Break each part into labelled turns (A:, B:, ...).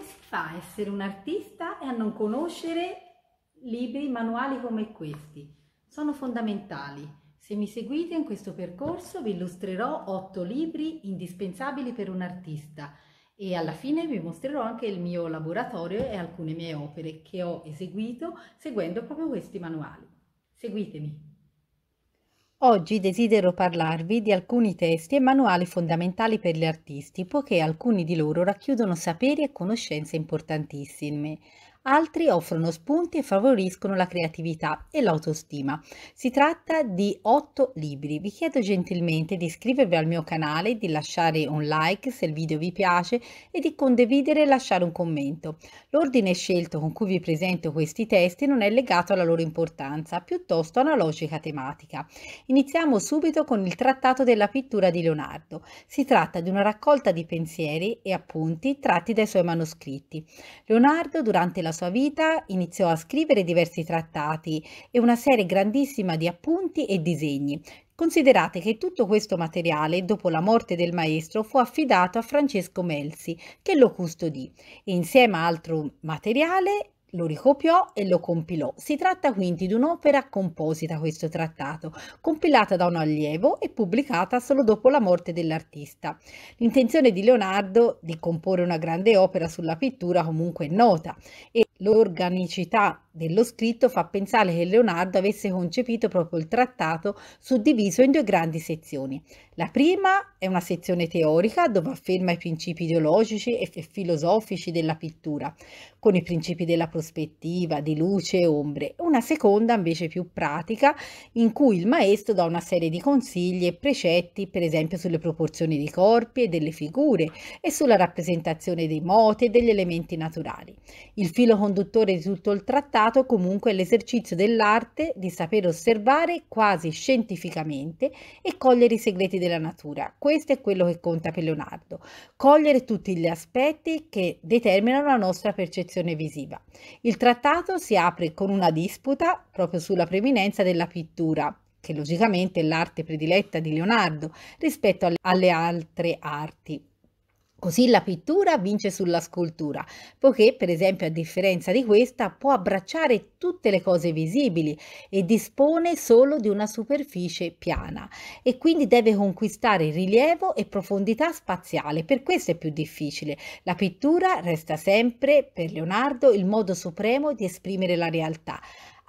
A: come si fa a essere un artista e a non conoscere libri, manuali come questi? Sono fondamentali. Se mi seguite in questo percorso vi illustrerò otto libri indispensabili per un artista e alla fine vi mostrerò anche il mio laboratorio e alcune mie opere che ho eseguito seguendo proprio questi manuali. Seguitemi! Oggi desidero parlarvi di alcuni testi e manuali fondamentali per gli artisti, poiché alcuni di loro racchiudono saperi e conoscenze importantissime altri offrono spunti e favoriscono la creatività e l'autostima. Si tratta di otto libri. Vi chiedo gentilmente di iscrivervi al mio canale, di lasciare un like se il video vi piace e di condividere e lasciare un commento. L'ordine scelto con cui vi presento questi testi non è legato alla loro importanza, piuttosto a una logica tematica. Iniziamo subito con il Trattato della pittura di Leonardo. Si tratta di una raccolta di pensieri e appunti tratti dai suoi manoscritti. Leonardo durante la della sua vita iniziò a scrivere diversi trattati e una serie grandissima di appunti e disegni. Considerate che tutto questo materiale, dopo la morte del maestro, fu affidato a Francesco Melzi, che lo custodì, e insieme a altro materiale lo ricopiò e lo compilò. Si tratta quindi di un'opera composita questo trattato, compilata da un allievo e pubblicata solo dopo la morte dell'artista. L'intenzione di Leonardo di comporre una grande opera sulla pittura comunque è nota e l'organicità dello scritto fa pensare che Leonardo avesse concepito proprio il trattato suddiviso in due grandi sezioni. La prima è una sezione teorica dove afferma i principi ideologici e filosofici della pittura, con i principi della prospettiva, di luce e ombre. Una seconda invece più pratica in cui il maestro dà una serie di consigli e precetti, per esempio sulle proporzioni dei corpi e delle figure e sulla rappresentazione dei moti e degli elementi naturali. Il filo conduttore di tutto il trattato stato comunque l'esercizio dell'arte di saper osservare quasi scientificamente e cogliere i segreti della natura. Questo è quello che conta per Leonardo, cogliere tutti gli aspetti che determinano la nostra percezione visiva. Il trattato si apre con una disputa proprio sulla preminenza della pittura che logicamente è l'arte prediletta di Leonardo rispetto alle altre arti. Così la pittura vince sulla scultura, poiché per esempio a differenza di questa può abbracciare tutte le cose visibili e dispone solo di una superficie piana e quindi deve conquistare rilievo e profondità spaziale, per questo è più difficile. La pittura resta sempre per Leonardo il modo supremo di esprimere la realtà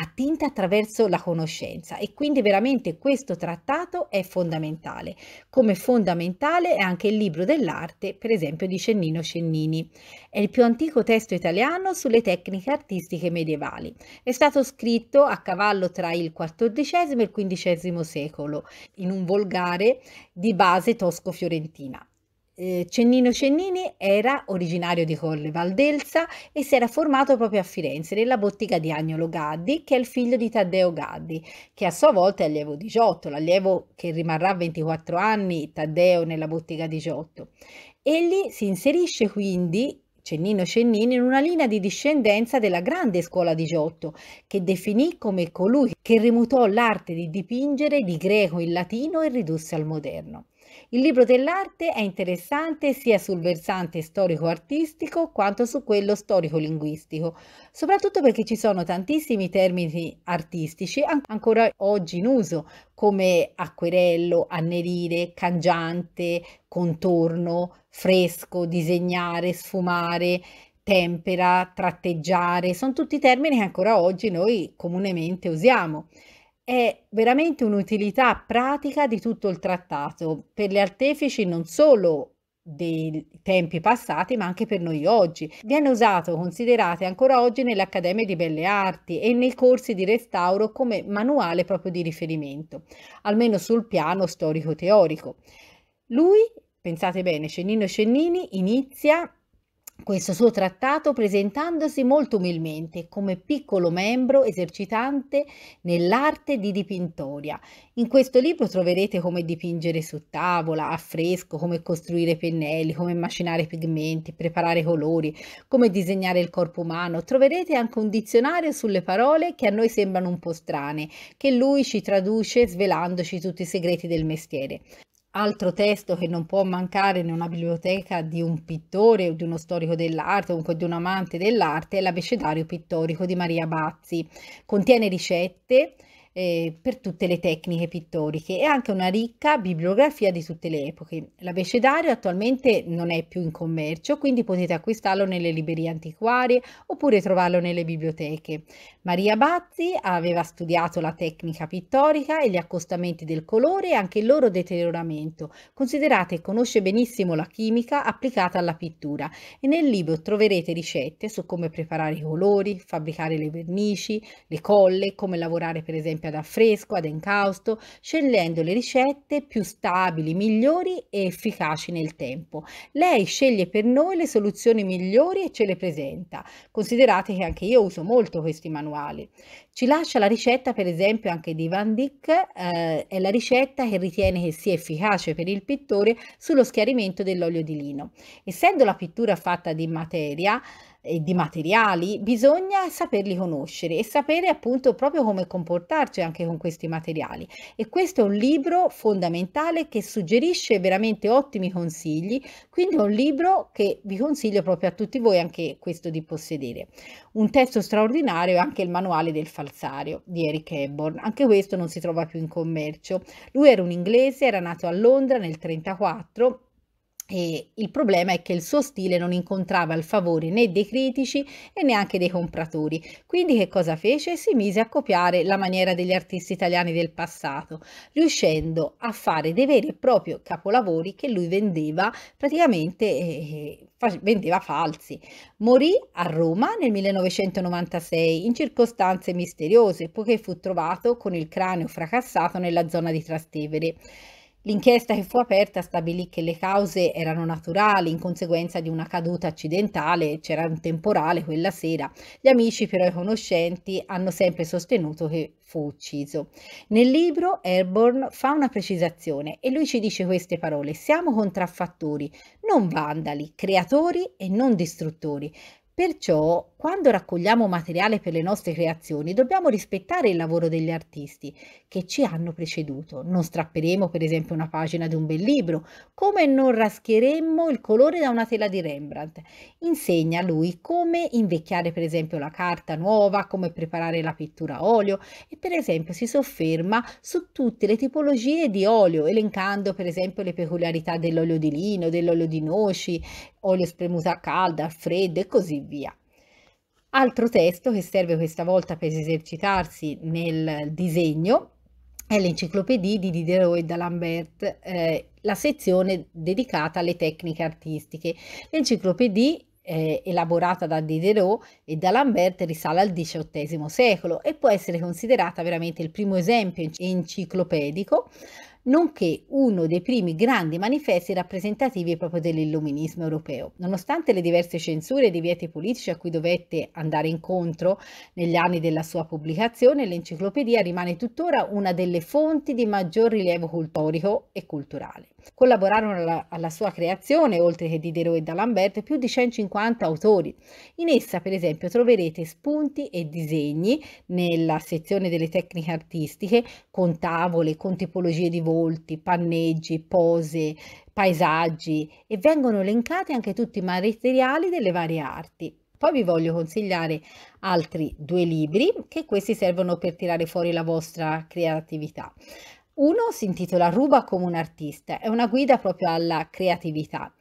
A: attinta attraverso la conoscenza e quindi veramente questo trattato è fondamentale, come fondamentale è anche il libro dell'arte, per esempio di Cennino Cennini. È il più antico testo italiano sulle tecniche artistiche medievali. È stato scritto a cavallo tra il XIV e il XV secolo, in un volgare di base tosco-fiorentina eh, Cennino Cennini era originario di Colle Valdelsa e si era formato proprio a Firenze nella bottega di Agnolo Gaddi, che è il figlio di Taddeo Gaddi, che a sua volta è allievo di Giotto, l'allievo che rimarrà a 24 anni Taddeo nella bottega di Giotto. Egli si inserisce quindi Cennino Cennini in una linea di discendenza della grande scuola di Giotto, che definì come colui che rimutò l'arte di dipingere di greco in latino e ridusse al moderno. Il libro dell'arte è interessante sia sul versante storico-artistico quanto su quello storico-linguistico, soprattutto perché ci sono tantissimi termini artistici ancora oggi in uso, come acquerello, annerire, cangiante, contorno, fresco, disegnare, sfumare, tempera, tratteggiare, sono tutti termini che ancora oggi noi comunemente usiamo. È veramente un'utilità pratica di tutto il trattato, per gli artefici non solo dei tempi passati ma anche per noi oggi. Viene usato, considerate, ancora oggi nelle accademie di belle arti e nei corsi di restauro come manuale proprio di riferimento, almeno sul piano storico-teorico. Lui, pensate bene, Cennino Cennini inizia questo suo trattato presentandosi molto umilmente come piccolo membro esercitante nell'arte di dipintoria. In questo libro troverete come dipingere su tavola, a fresco, come costruire pennelli, come macinare pigmenti, preparare colori, come disegnare il corpo umano. Troverete anche un dizionario sulle parole che a noi sembrano un po' strane, che lui ci traduce svelandoci tutti i segreti del mestiere altro testo che non può mancare in una biblioteca di un pittore o di uno storico dell'arte, comunque di un amante dell'arte, è l'abecedario pittorico di Maria Bazzi. Contiene ricette, eh, per tutte le tecniche pittoriche e anche una ricca bibliografia di tutte le epoche. L'abecedario attualmente non è più in commercio, quindi potete acquistarlo nelle librerie antiquarie oppure trovarlo nelle biblioteche. Maria Bazzi aveva studiato la tecnica pittorica e gli accostamenti del colore e anche il loro deterioramento. Considerate che conosce benissimo la chimica applicata alla pittura e nel libro troverete ricette su come preparare i colori, fabbricare le vernici, le colle, come lavorare per esempio ad affresco, ad incausto, scegliendo le ricette più stabili, migliori e efficaci nel tempo. Lei sceglie per noi le soluzioni migliori e ce le presenta. Considerate che anche io uso molto questi manuali. Ci lascia la ricetta per esempio anche di Van Dyck, eh, è la ricetta che ritiene che sia efficace per il pittore sullo schiarimento dell'olio di lino. Essendo la pittura fatta di materia, e di materiali, bisogna saperli conoscere e sapere appunto proprio come comportarci anche con questi materiali. E questo è un libro fondamentale che suggerisce veramente ottimi consigli, quindi è un libro che vi consiglio proprio a tutti voi anche questo di possedere. Un testo straordinario è anche il manuale del falsario di Eric Hepburn, anche questo non si trova più in commercio. Lui era un inglese, era nato a Londra nel 1934 e il problema è che il suo stile non incontrava il favore né dei critici e neanche dei compratori. Quindi che cosa fece? Si mise a copiare la maniera degli artisti italiani del passato, riuscendo a fare dei veri e propri capolavori che lui vendeva praticamente eh, eh vendeva falsi. Morì a Roma nel 1996 in circostanze misteriose, poiché fu trovato con il cranio fracassato nella zona di Trastevere. L'inchiesta che fu aperta stabilì che le cause erano naturali in conseguenza di una caduta accidentale, c'era un temporale quella sera. Gli amici però e conoscenti hanno sempre sostenuto che fu ucciso. Nel libro Airborne fa una precisazione e lui ci dice queste parole: siamo contraffattori, non vandali, creatori e non distruttori. Perciò quando raccogliamo materiale per le nostre creazioni dobbiamo rispettare il lavoro degli artisti che ci hanno preceduto. Non strapperemo per esempio una pagina di un bel libro, come non raschieremmo il colore da una tela di Rembrandt. Insegna lui come invecchiare per esempio la carta nuova, come preparare la pittura a olio e per esempio si sofferma su tutte le tipologie di olio, elencando per esempio le peculiarità dell'olio di lino, dell'olio di noci, olio spremuta calda, freddo e così via. Altro testo che serve questa volta per esercitarsi nel disegno è l'Enciclopedia di Diderot e d'Alembert, eh, la sezione dedicata alle tecniche artistiche. L'Enciclopedia eh, elaborata da Diderot e da Lambert risale al XVIII secolo e può essere considerata veramente il primo esempio enciclopedico nonché uno dei primi grandi manifesti rappresentativi proprio dell'illuminismo europeo. Nonostante le diverse censure e divieti politici a cui dovette andare incontro negli anni della sua pubblicazione, l'enciclopedia rimane tuttora una delle fonti di maggior rilievo cultorico e culturale. Collaborarono alla, alla sua creazione, oltre che Diderot e D'Alembert, più di 150 autori. In essa, per esempio, troverete spunti e disegni nella sezione delle tecniche artistiche, con tavole, con tipologie di volo, volti, panneggi, pose, paesaggi e vengono elencati anche tutti i materiali delle varie arti. Poi vi voglio consigliare altri due libri che questi servono per tirare fuori la vostra creatività. Uno si intitola Ruba come un artista, è una guida proprio alla creatività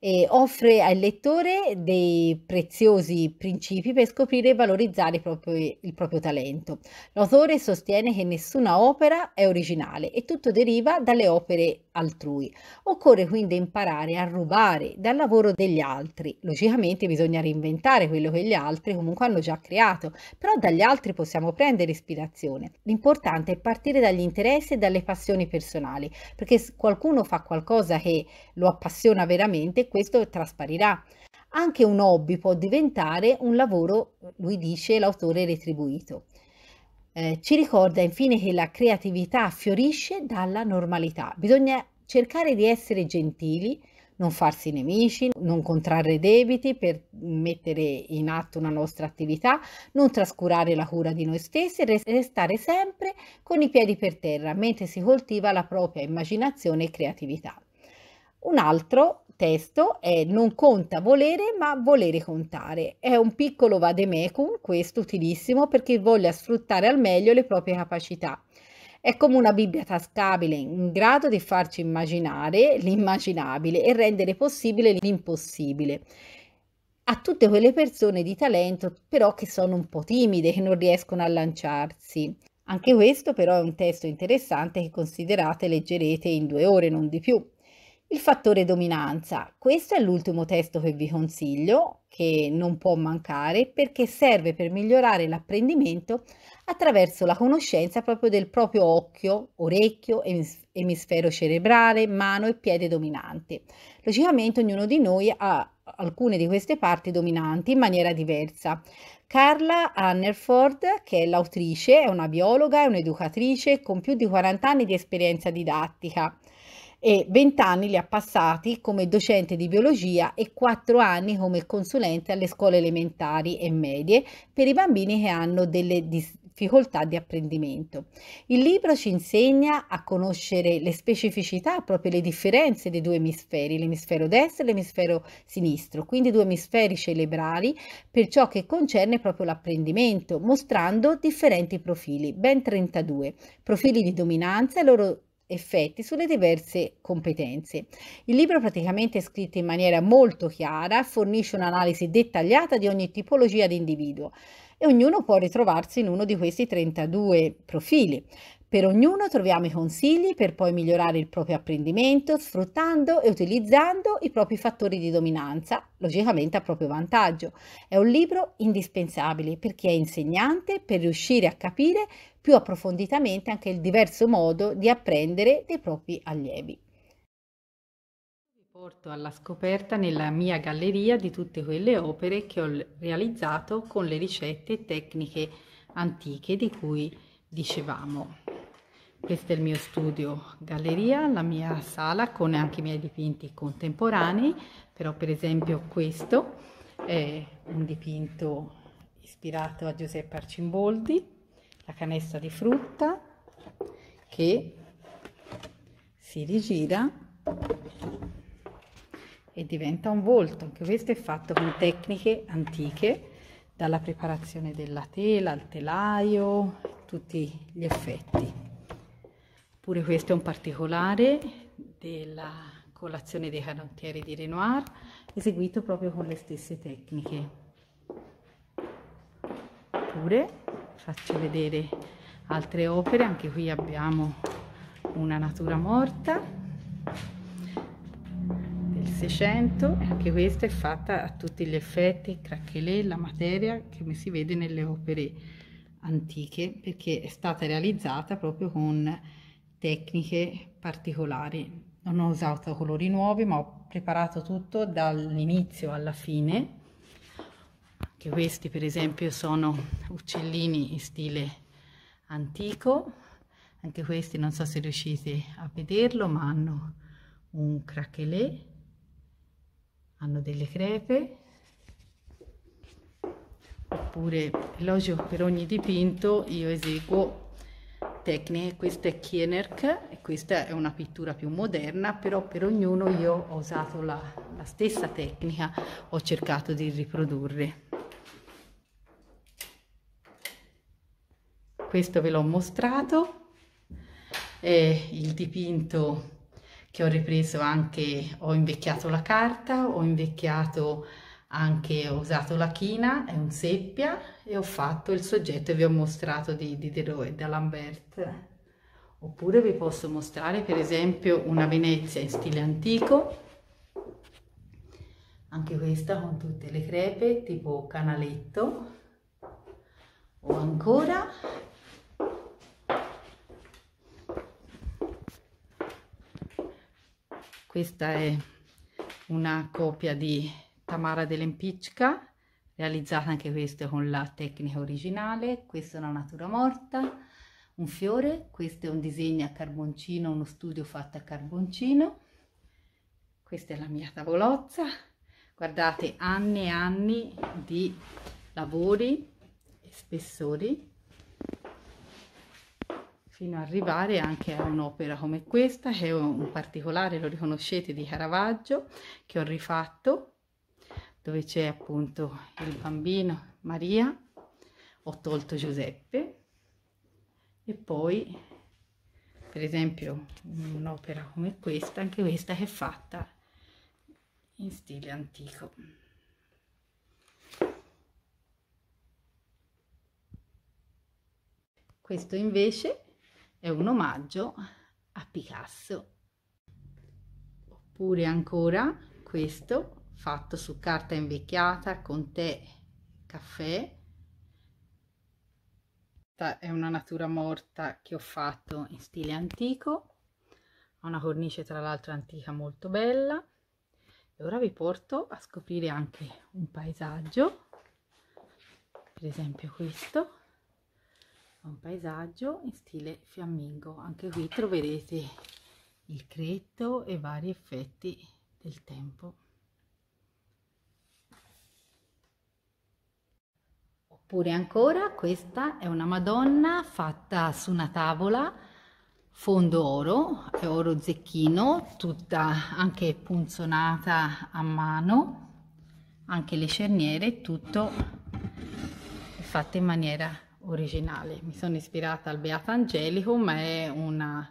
A: e offre al lettore dei preziosi principi per scoprire e valorizzare proprio il proprio talento. L'autore sostiene che nessuna opera è originale e tutto deriva dalle opere altrui. Occorre quindi imparare a rubare dal lavoro degli altri. Logicamente bisogna reinventare quello che gli altri comunque hanno già creato, però dagli altri possiamo prendere ispirazione. L'importante è partire dagli interessi e dalle passioni personali, perché se qualcuno fa qualcosa che lo appassiona veramente, questo trasparirà. Anche un hobby può diventare un lavoro, lui dice, l'autore retribuito. Eh, ci ricorda infine che la creatività fiorisce dalla normalità. Bisogna cercare di essere gentili, non farsi nemici, non contrarre debiti per mettere in atto una nostra attività, non trascurare la cura di noi stessi e restare sempre con i piedi per terra mentre si coltiva la propria immaginazione e creatività. Un altro testo è Non conta volere, ma volere contare. È un piccolo vademecum, questo utilissimo per chi voglia sfruttare al meglio le proprie capacità. È come una Bibbia tascabile in grado di farci immaginare l'immaginabile e rendere possibile l'impossibile. A tutte quelle persone di talento però che sono un po' timide, che non riescono a lanciarsi. Anche questo però è un testo interessante che considerate leggerete in due ore, non di più. Il fattore dominanza. Questo è l'ultimo testo che vi consiglio, che non può mancare, perché serve per migliorare l'apprendimento attraverso la conoscenza proprio del proprio occhio, orecchio, emisfero cerebrale, mano e piede dominante. Logicamente ognuno di noi ha alcune di queste parti dominanti in maniera diversa. Carla Annerford, che è l'autrice, è una biologa, è un'educatrice con più di 40 anni di esperienza didattica e 20 anni li ha passati come docente di biologia e 4 anni come consulente alle scuole elementari e medie per i bambini che hanno delle difficoltà di apprendimento. Il libro ci insegna a conoscere le specificità, proprio le differenze dei due emisferi, l'emisfero destro e l'emisfero sinistro, quindi due emisferi cerebrali per ciò che concerne proprio l'apprendimento, mostrando differenti profili, ben 32, profili di dominanza e loro effetti sulle diverse competenze. Il libro praticamente è scritto in maniera molto chiara, fornisce un'analisi dettagliata di ogni tipologia di individuo e ognuno può ritrovarsi in uno di questi 32 profili. Per ognuno troviamo i consigli per poi migliorare il proprio apprendimento sfruttando e utilizzando i propri fattori di dominanza, logicamente a proprio vantaggio. È un libro indispensabile per chi è insegnante per riuscire a capire più approfonditamente anche il diverso modo di apprendere dei propri allievi. Vi porto alla scoperta nella mia galleria di tutte quelle opere che ho realizzato con le ricette e tecniche antiche di cui dicevamo. Questo è il mio studio galleria, la mia sala con anche i miei dipinti contemporanei, però per esempio questo è un dipinto ispirato a Giuseppe Arcimboldi, la canesta di frutta che si rigira e diventa un volto. Anche questo è fatto con tecniche antiche, dalla preparazione della tela al telaio, tutti gli effetti. Pure questo è un particolare della colazione dei canottieri di Renoir, eseguito proprio con le stesse tecniche. Pure faccio vedere altre opere anche qui abbiamo una natura morta del 600 e anche questa è fatta a tutti gli effetti cracchelet, la materia che come si vede nelle opere antiche perché è stata realizzata proprio con tecniche particolari non ho usato colori nuovi ma ho preparato tutto dall'inizio alla fine anche questi per esempio sono uccellini in stile antico, anche questi non so se riuscite a vederlo ma hanno un craquelé, hanno delle crepe, oppure elogio per ogni dipinto io eseguo tecniche, questa è Kienerk e questa è una pittura più moderna, però per ognuno io ho usato la, la stessa tecnica, ho cercato di riprodurre. questo ve l'ho mostrato, è il dipinto che ho ripreso anche, ho invecchiato la carta, ho invecchiato anche, ho usato la china, è un seppia e ho fatto il soggetto e vi ho mostrato di Diderot e da Lambert. Oppure vi posso mostrare per esempio una Venezia in stile antico, anche questa con tutte le crepe tipo canaletto o ancora questa è una copia di Tamara dell'Empicca realizzata anche questa con la tecnica originale questa è una natura morta un fiore questo è un disegno a carboncino uno studio fatto a carboncino questa è la mia tavolozza guardate anni e anni di lavori e spessori fino ad arrivare anche a un'opera come questa, che è un particolare, lo riconoscete, di Caravaggio, che ho rifatto, dove c'è appunto il bambino Maria, ho tolto Giuseppe, e poi, per esempio, un'opera come questa, anche questa che è fatta in stile antico. Questo invece è un omaggio a Picasso. Oppure ancora questo fatto su carta invecchiata con tè, caffè. Questa è una natura morta che ho fatto in stile antico. Ha una cornice tra l'altro antica molto bella. E ora vi porto a scoprire anche un paesaggio, per esempio questo un paesaggio in stile fiammingo anche qui troverete il cretto e vari effetti del tempo oppure ancora questa è una madonna fatta su una tavola fondo oro e oro zecchino tutta anche punzonata a mano anche le cerniere tutto fatto in maniera originale. Mi sono ispirata al Beata Angelicum, è una,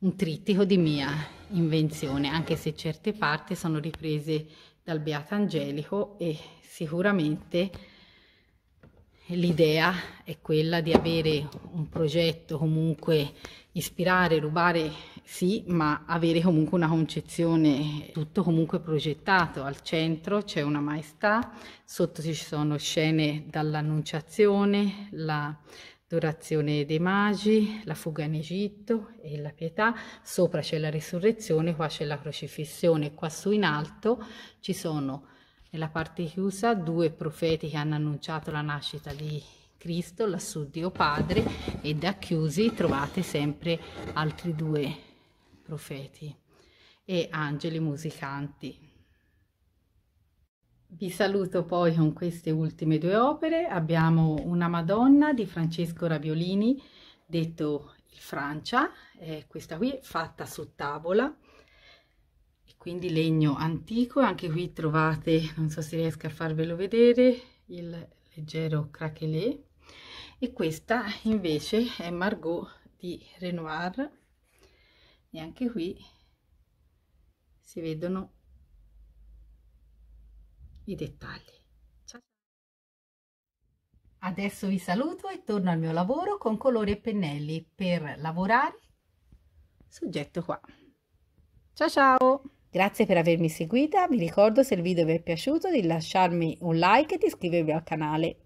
A: un trittico di mia invenzione, anche se certe parti sono riprese dal Beata Angelico e sicuramente l'idea è quella di avere un progetto comunque ispirare, rubare sì, ma avere comunque una concezione, tutto comunque progettato. Al centro c'è una maestà, sotto ci sono scene dall'Annunciazione, la Dorazione dei magi, la fuga in Egitto e la pietà, sopra c'è la risurrezione, qua c'è la crocifissione, qua su in alto ci sono nella parte chiusa due profeti che hanno annunciato la nascita di Cristo, lassù Dio Padre e da chiusi trovate sempre altri due profeti e angeli musicanti. Vi saluto poi con queste ultime due opere. Abbiamo una Madonna di Francesco Rabiolini, detto il Francia, eh, questa qui fatta su tavola, quindi legno antico. Anche qui trovate, non so se riesco a farvelo vedere, il leggero craquelé. E questa invece è Margot di Renoir, e anche qui si vedono i dettagli Adesso vi saluto e torno al mio lavoro con colori e pennelli per lavorare soggetto qua. Ciao ciao! Grazie per avermi seguita, vi ricordo se il video vi è piaciuto di lasciarmi un like e di iscrivervi al canale.